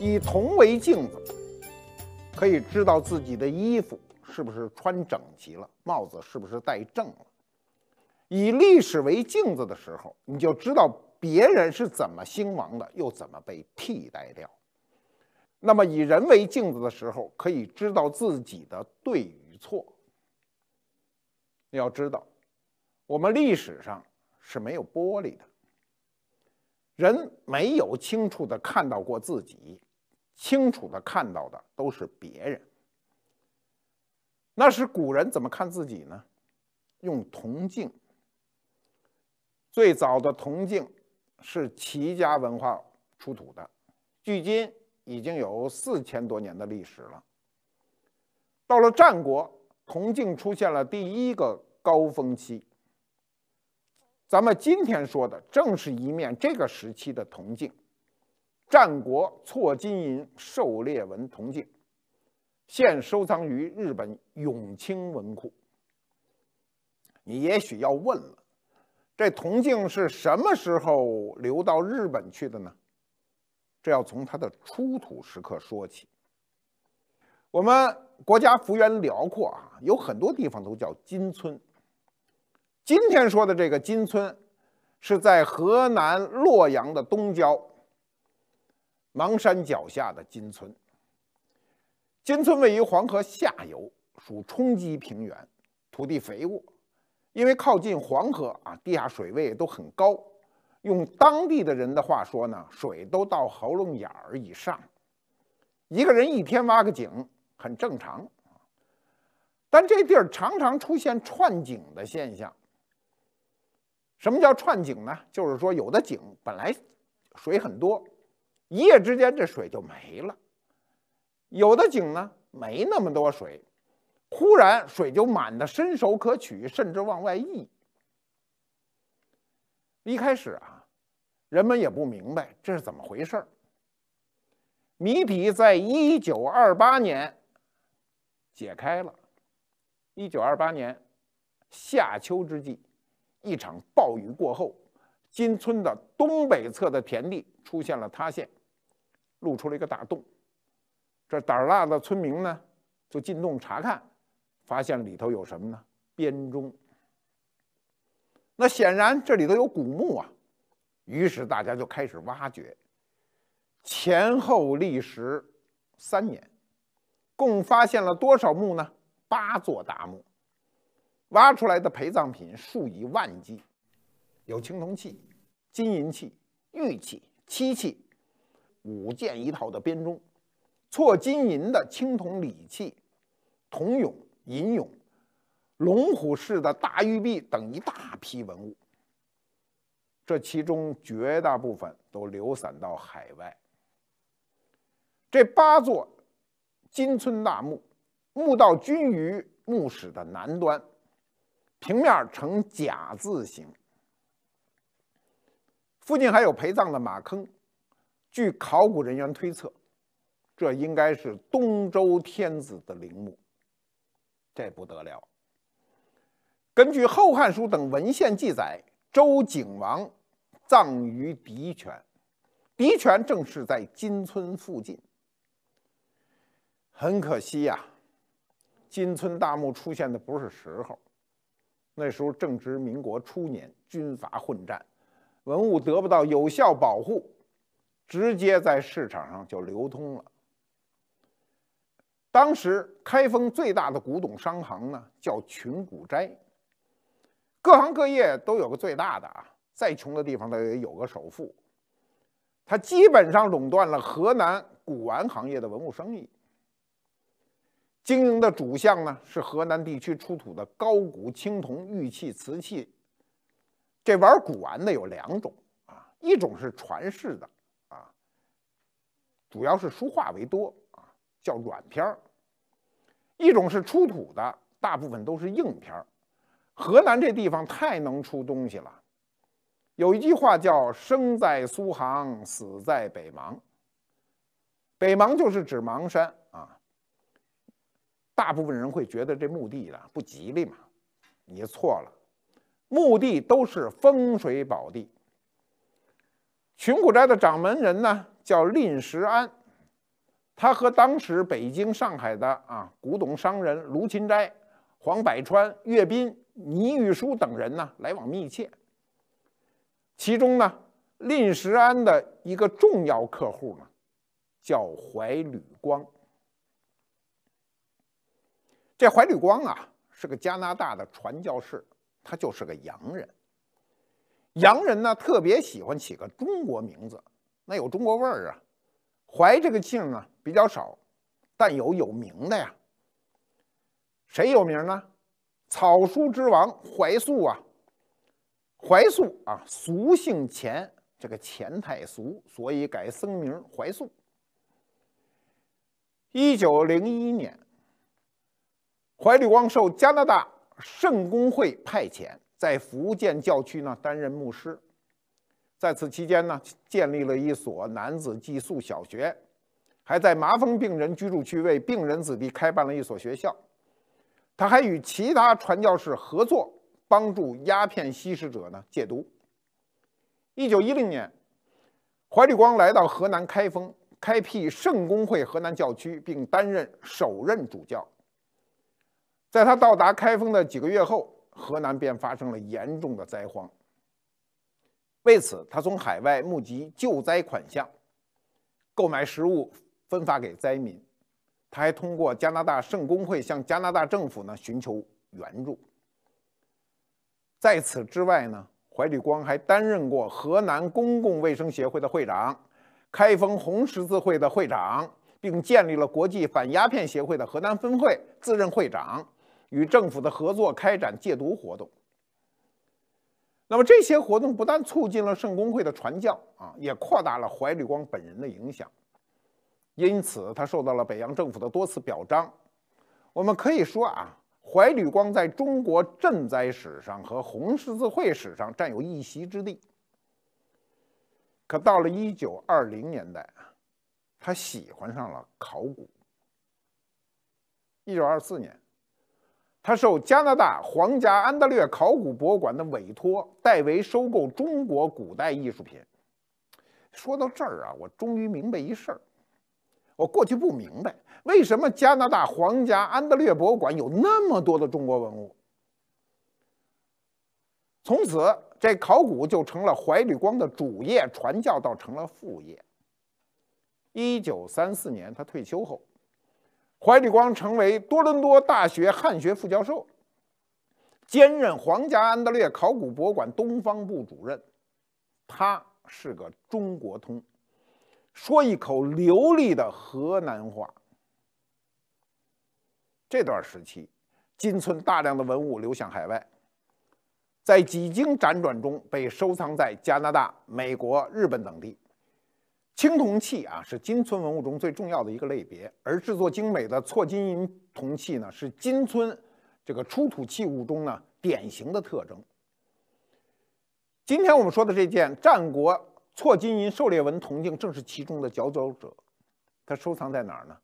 以铜为镜子，可以知道自己的衣服是不是穿整齐了，帽子是不是戴正了。以历史为镜子的时候，你就知道别人是怎么兴亡的，又怎么被替代掉。那么以人为镜子的时候，可以知道自己的对与错。要知道，我们历史上是没有玻璃的，人没有清楚的看到过自己。清楚的看到的都是别人。那是古人怎么看自己呢？用铜镜。最早的铜镜是齐家文化出土的，距今已经有四千多年的历史了。到了战国，铜镜出现了第一个高峰期。咱们今天说的，正是一面这个时期的铜镜。战国错金银狩猎纹铜镜，现收藏于日本永清文库。你也许要问了，这铜镜是什么时候流到日本去的呢？这要从它的出土时刻说起。我们国家幅员辽阔啊，有很多地方都叫金村。今天说的这个金村，是在河南洛阳的东郊。邙山脚下的金村，金村位于黄河下游，属冲积平原，土地肥沃。因为靠近黄河啊，地下水位都很高。用当地的人的话说呢，水都到喉咙眼儿以上。一个人一天挖个井很正常，但这地儿常常出现串井的现象。什么叫串井呢？就是说有的井本来水很多。一夜之间，这水就没了。有的井呢，没那么多水，忽然水就满的，伸手可取，甚至往外溢。一开始啊，人们也不明白这是怎么回事儿。谜底在一九二八年解开了。一九二八年夏秋之际，一场暴雨过后，金村的东北侧的田地出现了塌陷。露出了一个大洞，这胆儿大的村民呢，就进洞查看，发现里头有什么呢？编钟。那显然这里头有古墓啊。于是大家就开始挖掘，前后历时三年，共发现了多少墓呢？八座大墓，挖出来的陪葬品数以万计，有青铜器、金银器、玉器、漆器。五件一套的编钟，错金银的青铜礼器，铜俑、银俑，龙虎式的大玉璧等一大批文物。这其中绝大部分都流散到海外。这八座金村大墓，墓道均于墓室的南端，平面呈甲字形。附近还有陪葬的马坑。据考古人员推测，这应该是东周天子的陵墓。这不得了。根据《后汉书》等文献记载，周景王葬于狄泉，狄泉正是在金村附近。很可惜呀，金村大墓出现的不是时候，那时候正值民国初年，军阀混战，文物得不到有效保护。直接在市场上就流通了。当时开封最大的古董商行呢，叫群古斋。各行各业都有个最大的啊，再穷的地方它也有个首富。它基本上垄断了河南古玩行业的文物生意。经营的主项呢，是河南地区出土的高古青铜、玉器、瓷器。这玩古玩的有两种啊，一种是传世的。主要是书画为多啊，叫软片儿；一种是出土的，大部分都是硬片儿。河南这地方太能出东西了，有一句话叫“生在苏杭，死在北邙”。北邙就是指邙山啊。大部分人会觉得这墓地呢不吉利嘛？你错了，墓地都是风水宝地。群古斋的掌门人呢？叫蔺石安，他和当时北京、上海的啊古董商人卢芹斋、黄百川、岳斌、倪玉书等人呢来往密切。其中呢，蔺石安的一个重要客户呢，叫怀吕光。这怀吕光啊，是个加拿大的传教士，他就是个洋人。洋人呢，特别喜欢起个中国名字。那有中国味儿啊，怀这个姓啊比较少，但有有名的呀。谁有名呢？草书之王怀素啊。怀素啊，俗姓钱，这个钱太俗，所以改僧名怀素。一九零一年，怀吕光受加拿大圣公会派遣，在福建教区呢担任牧师。在此期间呢，建立了一所男子寄宿小学，还在麻风病人居住区为病人子弟开办了一所学校。他还与其他传教士合作，帮助鸦片吸食者呢戒毒。一九一零年，怀立光来到河南开封，开辟圣公会河南教区，并担任首任主教。在他到达开封的几个月后，河南便发生了严重的灾荒。为此，他从海外募集救灾款项，购买食物分发给灾民。他还通过加拿大圣公会向加拿大政府呢寻求援助。在此之外呢，怀履光还担任过河南公共卫生协会的会长、开封红十字会的会长，并建立了国际反鸦片协会的河南分会，自任会长，与政府的合作开展戒毒活动。那么这些活动不但促进了圣公会的传教啊，也扩大了怀履光本人的影响，因此他受到了北洋政府的多次表彰。我们可以说啊，怀履光在中国赈灾史上和红十字会史上占有一席之地。可到了1920年代啊，他喜欢上了考古。1924年。他受加拿大皇家安德烈考古博物馆的委托，代为收购中国古代艺术品。说到这儿啊，我终于明白一事儿，我过去不明白为什么加拿大皇家安德烈博物馆有那么多的中国文物。从此，这考古就成了怀履光的主业，传教倒成了副业。一九三四年，他退休后。怀利光成为多伦多大学汉学副教授，兼任皇家安德烈考古博物馆东方部主任。他是个中国通，说一口流利的河南话。这段时期，金村大量的文物流向海外，在几经辗转中被收藏在加拿大、美国、日本等地。青铜器啊，是金村文物中最重要的一个类别，而制作精美的错金银铜器呢，是金村这个出土器物中呢典型的特征。今天我们说的这件战国错金银狩猎纹铜镜，正是其中的佼佼者。它收藏在哪儿呢？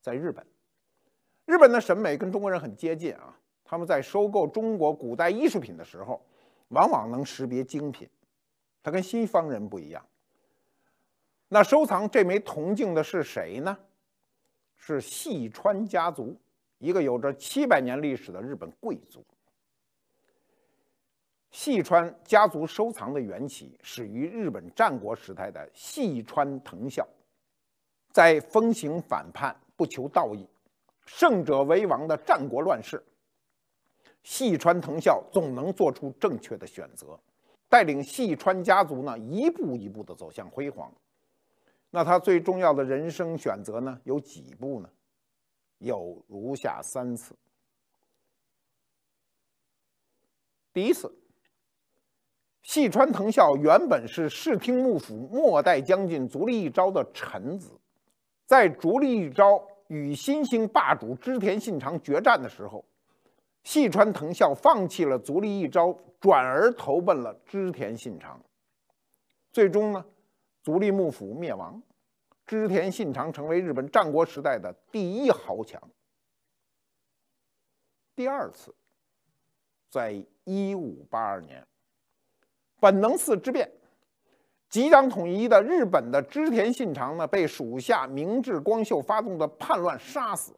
在日本。日本的审美跟中国人很接近啊，他们在收购中国古代艺术品的时候，往往能识别精品。它跟西方人不一样。那收藏这枚铜镜的是谁呢？是细川家族，一个有着七百年历史的日本贵族。细川家族收藏的缘起始于日本战国时代的细川藤孝，在风行反叛、不求道义、胜者为王的战国乱世，细川藤孝总能做出正确的选择，带领细川家族呢一步一步的走向辉煌。那他最重要的人生选择呢？有几步呢？有如下三次。第一次，细川藤孝原本是室町幕府末代将军足利义昭的臣子，在足利义昭与新兴霸主织田信长决战的时候，细川藤孝放弃了足利义昭，转而投奔了织田信长，最终呢？足利幕府灭亡，织田信长成为日本战国时代的第一豪强。第二次，在一五八二年，本能寺之变，即将统一的日本的织田信长呢，被属下明智光秀发动的叛乱杀死。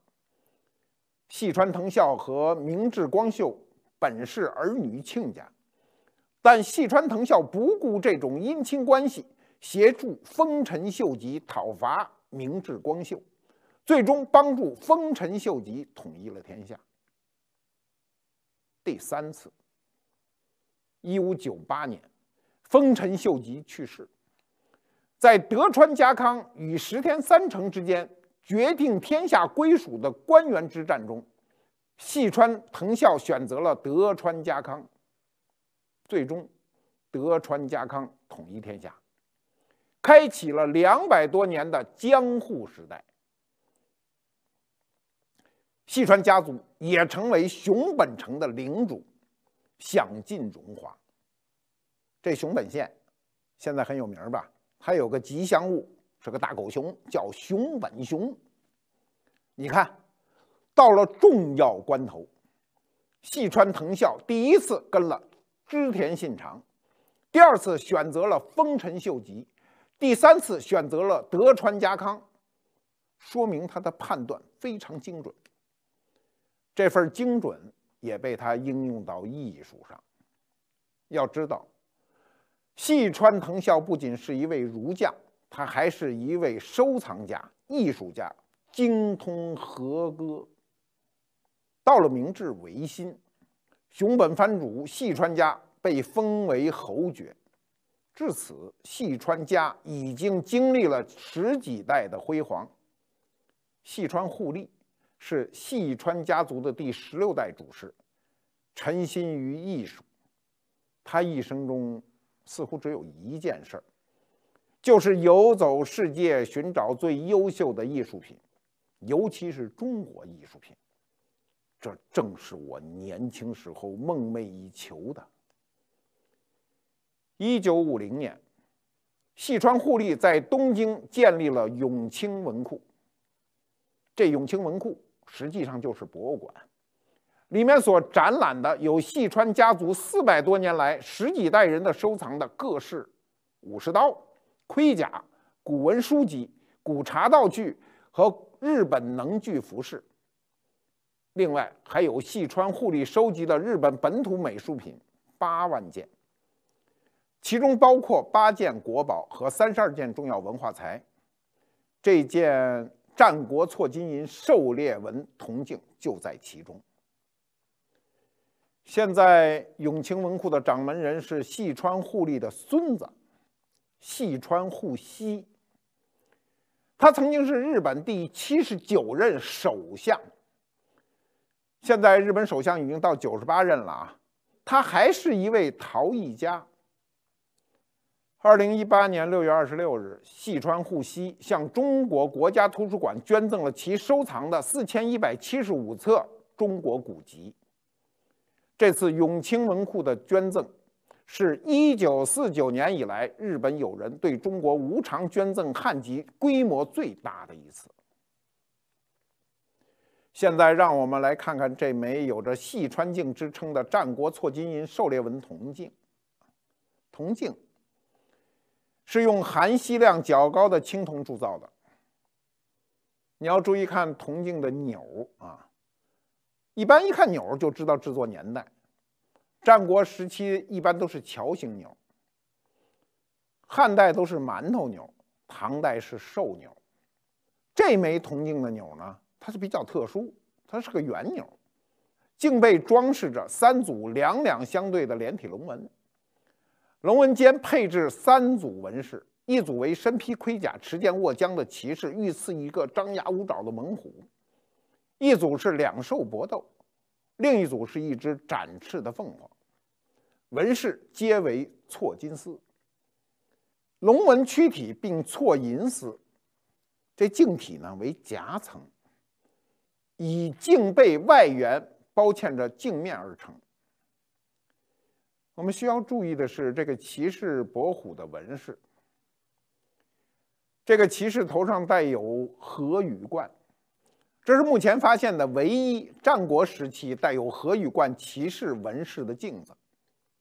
细川藤孝和明智光秀本是儿女亲家，但细川藤孝不顾这种姻亲关系。协助丰臣秀吉讨伐明治光秀，最终帮助丰臣秀吉统一了天下。第三次，一五九八年，丰臣秀吉去世，在德川家康与石田三成之间决定天下归属的官员之战中，细川藤孝选择了德川家康，最终德川家康统一天下。开启了两百多年的江户时代，细川家族也成为熊本城的领主，享尽荣华。这熊本县现在很有名吧？它有个吉祥物是个大狗熊，叫熊本熊。你看到了重要关头，细川藤孝第一次跟了织田信长，第二次选择了丰臣秀吉。第三次选择了德川家康，说明他的判断非常精准。这份精准也被他应用到艺术上。要知道，细川藤孝不仅是一位儒将，他还是一位收藏家、艺术家，精通和歌。到了明治维新，熊本藩主细川家被封为侯爵。至此，细川家已经经历了十几代的辉煌。细川护利是细川家族的第十六代主事，沉心于艺术。他一生中似乎只有一件事儿，就是游走世界寻找最优秀的艺术品，尤其是中国艺术品。这正是我年轻时候梦寐以求的。一九五零年，细川护利在东京建立了永清文库。这永清文库实际上就是博物馆，里面所展览的有细川家族四百多年来十几代人的收藏的各式武士刀、盔甲、古文书籍、古茶道具和日本能具服饰。另外，还有细川护利收集的日本本土美术品八万件。其中包括八件国宝和三十二件重要文化财，这件战国错金银狩猎纹铜镜就在其中。现在永清文库的掌门人是细川护利的孙子，细川护熙。他曾经是日本第七十九任首相，现在日本首相已经到九十八任了啊！他还是一位陶艺家。二零一八年六月二十六日，细川护西向中国国家图书馆捐赠了其收藏的四千一百七十五册中国古籍。这次永清文库的捐赠，是一九四九年以来日本友人对中国无偿捐赠汉籍规模最大的一次。现在，让我们来看看这枚有着“细川镜”之称的战国错金银狩猎纹铜镜。铜镜。是用含锡量较高的青铜铸造的。你要注意看铜镜的钮啊，一般一看钮就知道制作年代。战国时期一般都是桥形钮，汉代都是馒头钮，唐代是兽钮。这枚铜镜的钮呢，它是比较特殊，它是个圆钮，镜背装饰着三组两两相对的连体龙纹。龙纹间配置三组纹饰，一组为身披盔甲、持剑握缰的骑士御赐一个张牙舞爪的猛虎，一组是两兽搏斗，另一组是一只展翅的凤凰。纹饰皆为错金丝，龙纹躯体并错银丝，这镜体呢为夹层，以镜背外缘包嵌着镜面而成。我们需要注意的是，这个骑士伯虎的纹饰。这个骑士头上带有和羽冠，这是目前发现的唯一战国时期带有和羽冠骑士纹饰的镜子。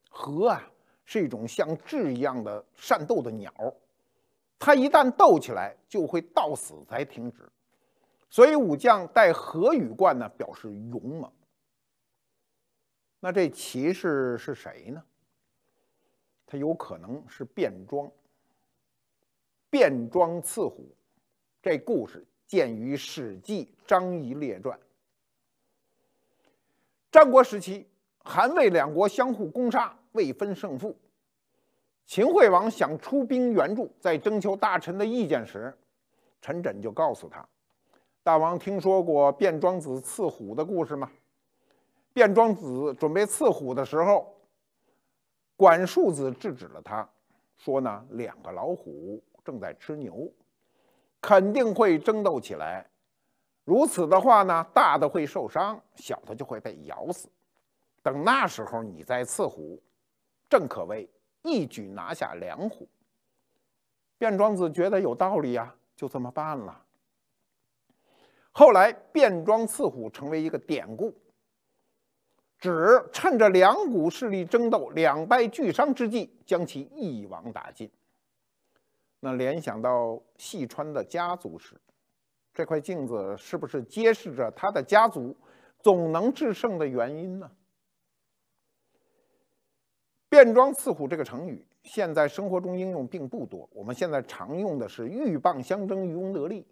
和啊，是一种像雉一样的善斗的鸟，它一旦斗起来，就会到死才停止。所以，武将戴和羽冠呢，表示勇猛。那这骑士是谁呢？他有可能是卞庄。卞庄刺虎，这故事见于《史记·张仪列传》。战国时期，韩魏两国相互攻杀，未分胜负。秦惠王想出兵援助，在征求大臣的意见时，陈轸就告诉他：“大王听说过卞庄子刺虎的故事吗？”卞庄子准备刺虎的时候，管叔子制止了他，说：“呢两个老虎正在吃牛，肯定会争斗起来。如此的话呢，大的会受伤，小的就会被咬死。等那时候你再刺虎，正可谓一举拿下两虎。”卞庄子觉得有道理啊，就这么办了。后来，卞庄刺虎成为一个典故。只趁着两股势力争斗、两败俱伤之际，将其一网打尽。那联想到细川的家族史，这块镜子是不是揭示着他的家族总能制胜的原因呢？“变装刺虎”这个成语现在生活中应用并不多，我们现在常用的是“鹬蚌相争，渔翁得利”。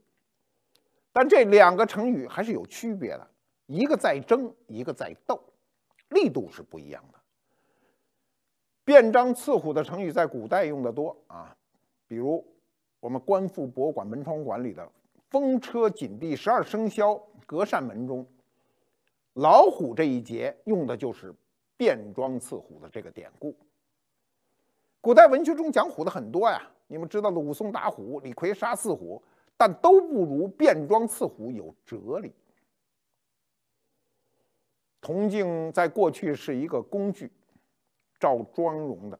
但这两个成语还是有区别的，一个在争，一个在斗。力度是不一样的。变装刺虎的成语在古代用的多啊，比如我们观复博物馆门窗馆里的《风车锦地十二生肖隔扇门》中，老虎这一节用的就是变装刺虎的这个典故。古代文学中讲虎的很多呀，你们知道的武松打虎、李逵杀四虎，但都不如变装刺虎有哲理。铜镜在过去是一个工具，照妆容的。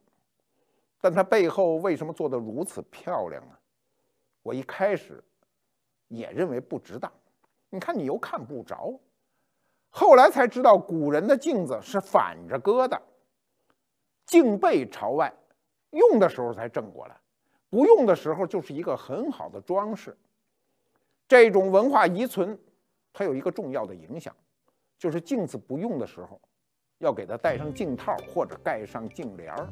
但它背后为什么做的如此漂亮啊？我一开始也认为不值当。你看，你又看不着。后来才知道，古人的镜子是反着搁的，镜背朝外，用的时候才正过来，不用的时候就是一个很好的装饰。这种文化遗存，它有一个重要的影响。就是镜子不用的时候，要给它带上镜套或者盖上镜帘儿。